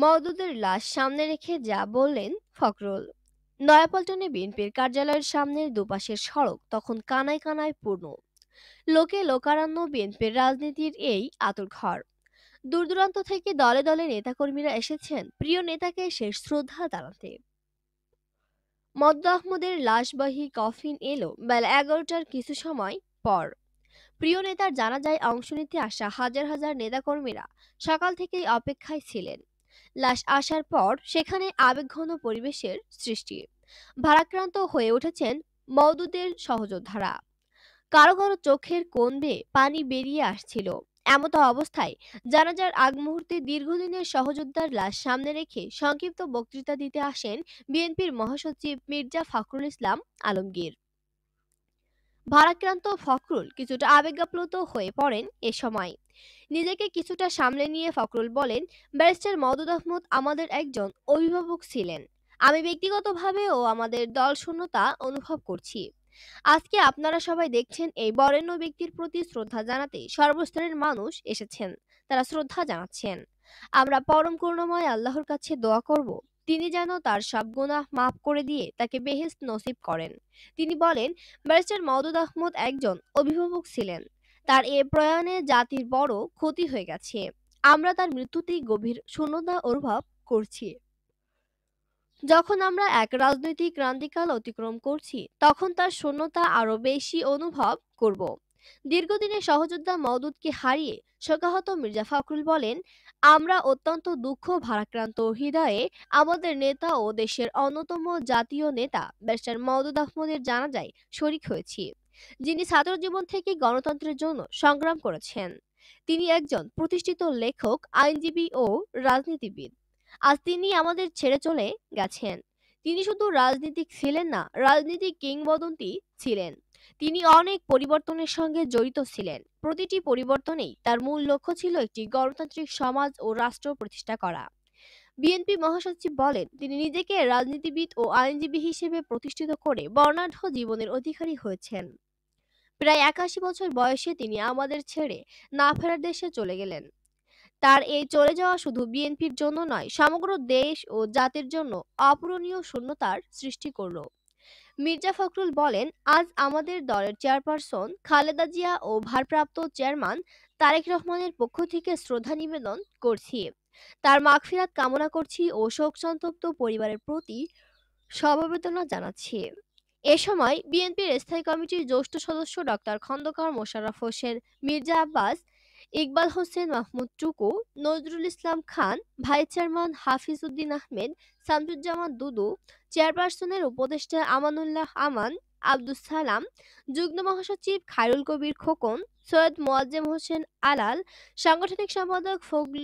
মওদুদের লাশ সামনে রেখে যা বললেন ফখরুল নয়াপল্টনে বিএনপির কার্যালয়ের সামনের দুপাশের সড়ক তখন কানায় কানায় পূর্ণ লোকে লোকারণ্য বিএনপির রাজনীতির এই আতর ঘর দূরান্ত থেকে দলে দলে নেতাকর্মীরা এসেছেন প্রিয় নেতাকে শেষ শ্রদ্ধা জানাতে মদ্দ আহমদের লাশবাহী কফিন এলো বেলা এগারোটার কিছু সময় পর প্রিয় নেতার জানাজায় অংশ নিতে আসা হাজার হাজার নেতাকর্মীরা সকাল থেকেই অপেক্ষায় ছিলেন লাশ আসার পর সেখানে আবেগঘন পরিবেশের সৃষ্টি ভারাক্রান্ত হয়ে উঠেছেন মওদুদের সহযোদ্ধারা কারো কারো চোখের কোন বেয়ে পানি বেরিয়ে আসছিল এমতো অবস্থায় জানাজার আগ মুহূর্তে দীর্ঘদিনের সহযোদ্ধার লাশ সামনে রেখে সংক্ষিপ্ত বক্তৃতা দিতে আসেন বিএনপির মহাসচিব মির্জা ফখরুল ইসলাম আলমগীর ভারাক্রান্ত ফখরুল কিছুটা আবেগাপ্লুত হয়ে পড়েন এ সময় নিজেকে কিছুটা সামলে নিয়ে ফখরুল বলেন ব্যারিস্টার মদুদ আহমদ আমাদের একজন অভিভাবক ছিলেন আমি ব্যক্তিগতভাবে ও আমাদের দল শূন্যতা অনুভব করছি আজকে আপনারা সবাই দেখছেন এই বরেণ্য ব্যক্তির প্রতি শ্রদ্ধা জানাতে সর্বস্তরের মানুষ এসেছেন তারা শ্রদ্ধা জানাচ্ছেন আমরা পরম করুণাময় আল্লাহর কাছে দোয়া করব তিনি যেন তার সব গুনাহ মাফ করে দিয়ে তাকে বেহেস নসিব করেন তিনি বলেন ব্যারিস্টার মওদুদ আহমদ একজন অভিভাবক ছিলেন তার এ প্রয়াণে জাতির বড় ক্ষতি হয়ে গেছে আমরা তার মৃত্যুতেই গভীর শূন্যতা অনুভব করছি যখন আমরা এক রাজনৈতিক ক্রান্তিকাল অতিক্রম করছি তখন তার শূন্যতা আরো বেশি অনুভব করব দীর্ঘদিনের সহযোদ্ধা মওদুদকে হারিয়ে শোকাহত মির্জা ফখরুল বলেন আমরা অত্যন্ত দুঃখ ভারাক্রান্ত হৃদয়ে আমাদের নেতা ও দেশের অন্যতম জাতীয় নেতা ব্যারিস্টার মওদুদ আহমদের জানাজায় শরিক হয়েছি যিনি ছাত্র জীবন থেকে গণতন্ত্রের জন্য সংগ্রাম করেছেন তিনি একজন প্রতিষ্ঠিত লেখক আইনজীবী ও রাজনীতিবিদ আজ তিনি আমাদের ছেড়ে চলে গেছেন তিনি শুধু রাজনীতিক ছিলেন না রাজনীতিক কিংবদন্তি ছিলেন তিনি অনেক পরিবর্তনের সঙ্গে জড়িত ছিলেন প্রতিটি পরিবর্তনেই তার মূল লক্ষ্য ছিল একটি গণতান্ত্রিক সমাজ ও রাষ্ট্র প্রতিষ্ঠা করা বিএনপি মহাসচিব বলেন তিনি নিজেকে রাজনীতিবিদ ও আইনজীবী হিসেবে প্রতিষ্ঠিত করে বর্ণাঢ্য জীবনের অধিকারী হয়েছেন প্রায় একাশি বছর বয়সে তিনি আমাদের ছেড়ে না ফেরার দেশে চলে গেলেন তার এই চলে যাওয়া শুধু বিএনপির জন্য নয় সমগ্র দেশ ও জাতির জন্য অপূরণীয় শূন্যতার সৃষ্টি করলো মির্জা ফখরুল বলেন আজ আমাদের দলের চেয়ারপারসন খালেদা জিয়া ও ভারপ্রাপ্ত চেয়ারম্যান তারেক রহমানের পক্ষ থেকে শ্রদ্ধা নিবেদন করছি তার মাগফিরাত কামনা করছি ও শোক সন্তপ্ত পরিবারের প্রতি সমবেদনা জানাচ্ছি এ সময় বিএনপির স্থায়ী কমিটির জ্যেষ্ঠ সদস্য doctor Khandaker Mosharraf Hossain Mirza Abbas Iqbal Hossain Mahmud Tuku Nazrul Islam Khan vice chairman Hafiz Uddin Ahmed Shamsuzzaman Dudu চেয়ারপারসনের উপদেষ্টা আমানুল্লাহ আমান আব্দুস সালাম যুগ্ম মহাসচিব খায়রুল কবির খোকন সৈয়দ মোয়াজ্জেম হোসেন আলাল সাংগঠনিক সম্পাদক ফগল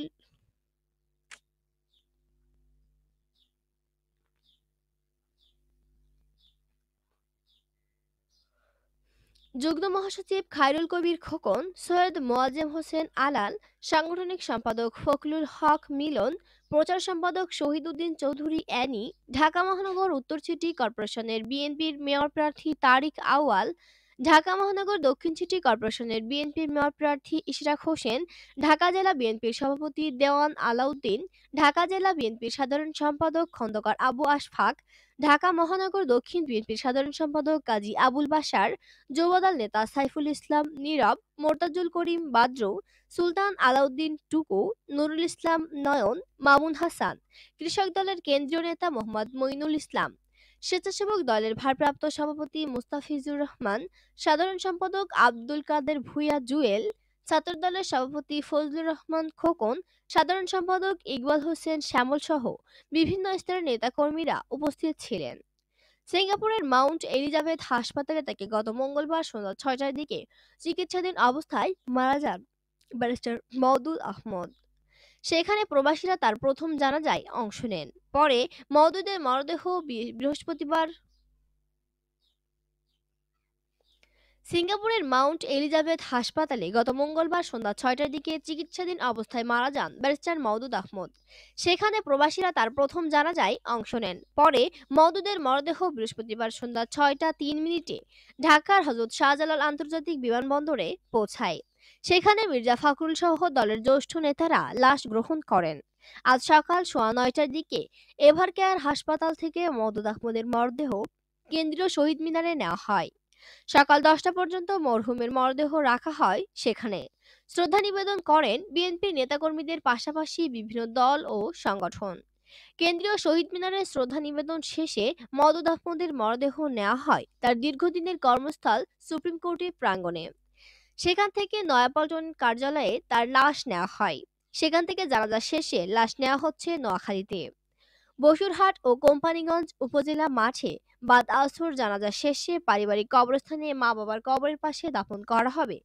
যুগ্ম মহাসচিব খায়রুল কবির খোকন সৈয়দ মোয়াজেম হোসেন আলাল সাংগঠনিক সম্পাদক ফখলুল হক মিলন প্রচার সম্পাদক শহীদুদ্দিন চৌধুরী অ্যানি ঢাকা মহানগর উত্তর সিটি কর্পোরেশনের বিএনপির মেয়র প্রার্থী তারিক আউয়াল ঢাকা মহানগর দক্ষিণ সিটি কর্পোরেশনের বিএনপির মেয়র প্রার্থী ইশরাক হোসেন ঢাকা জেলা বিএনপির সভাপতি দেওয়ান আলাউদ্দিন ঢাকা জেলা বিএনপির সাধারণ সম্পাদক খন্দকার আবু আশফাক ঢাকা মহানগর দক্ষিণ বিএনপির সাধারণ সম্পাদক কাজী আবুল বাসার যুবদল নেতা সাইফুল ইসলাম নীরব মোরতাজুল করিম বাদ্রু সুলতান আলাউদ্দিন টুকু নুরুল ইসলাম নয়ন মামুন হাসান কৃষক দলের কেন্দ্রীয় নেতা মোহাম্মদ মইনুল ইসলাম স্বেচ্ছাসেবক দলের ভারপ্রাপ্ত সভাপতি মুস্তাফিজুর রহমান সাধারণ সম্পাদক আব্দুল কাদের ভুইয়া জুয়েল ছাত্রদলের সভাপতি ফজলুর রহমান খোকন সাধারণ সম্পাদক ইকবাল হোসেন শ্যামল সহ বিভিন্ন স্তরের নেতাকর্মীরা উপস্থিত ছিলেন সিঙ্গাপুরের মাউন্ট এলিজাবেথ হাসপাতালে তাকে গত মঙ্গলবার সন্ধ্যা ছয়টার দিকে চিকিৎসাধীন অবস্থায় মারা যান ব্যারিস্টার মদুল আহমদ সেখানে প্রবাসীরা তার প্রথম জানাজায় অংশ নেন পরে মওদুদের মরদেহ বৃহস্পতিবার সিঙ্গাপুরের মাউন্ট এলিজাবেথ হাসপাতালে গত মঙ্গলবার সন্ধ্যা ছয়টার দিকে চিকিৎসাধীন অবস্থায় মারা যান ব্যারিস্টার মওদুদ আহমদ সেখানে প্রবাসীরা তার প্রথম জানাজায় অংশ নেন পরে মওদুদের মরদেহ বৃহস্পতিবার সন্ধ্যা ছয়টা তিন মিনিটে ঢাকার হজরত শাহজালাল আন্তর্জাতিক বিমানবন্দরে পৌঁছায় সেখানে মির্জা ফাকরুল সহ দলের জ্যেষ্ঠ নেতারা লাশ গ্রহণ করেন আজ সকাল সোয়া নয়টার দিকে এভার কেয়ার হাসপাতাল থেকে মদদ আহমদের মরদেহ কেন্দ্রীয় শহীদ মিনারে নেওয়া হয় সকাল দশটা পর্যন্ত মরহুমের মরদেহ রাখা হয় সেখানে শ্রদ্ধা নিবেদন করেন বিএনপি নেতাকর্মীদের পাশাপাশি বিভিন্ন দল ও সংগঠন কেন্দ্রীয় শহীদ মিনারে শ্রদ্ধা নিবেদন শেষে মদদ আহমদের মরদেহ নেওয়া হয় তার দীর্ঘদিনের কর্মস্থল সুপ্রিম কোর্টের প্রাঙ্গণে সেখান থেকে নয়াপল্টন কার্যালয়ে তার লাশ নেওয়া হয় সেখান থেকে জানাজা শেষে লাশ নেওয়া হচ্ছে নোয়াখালীতে বসুরহাট ও কোম্পানিগঞ্জ উপজেলা মাঠে বাদ আসর জানাজা শেষে পারিবারিক কবরস্থানে মা বাবার কবরের পাশে দাফন করা হবে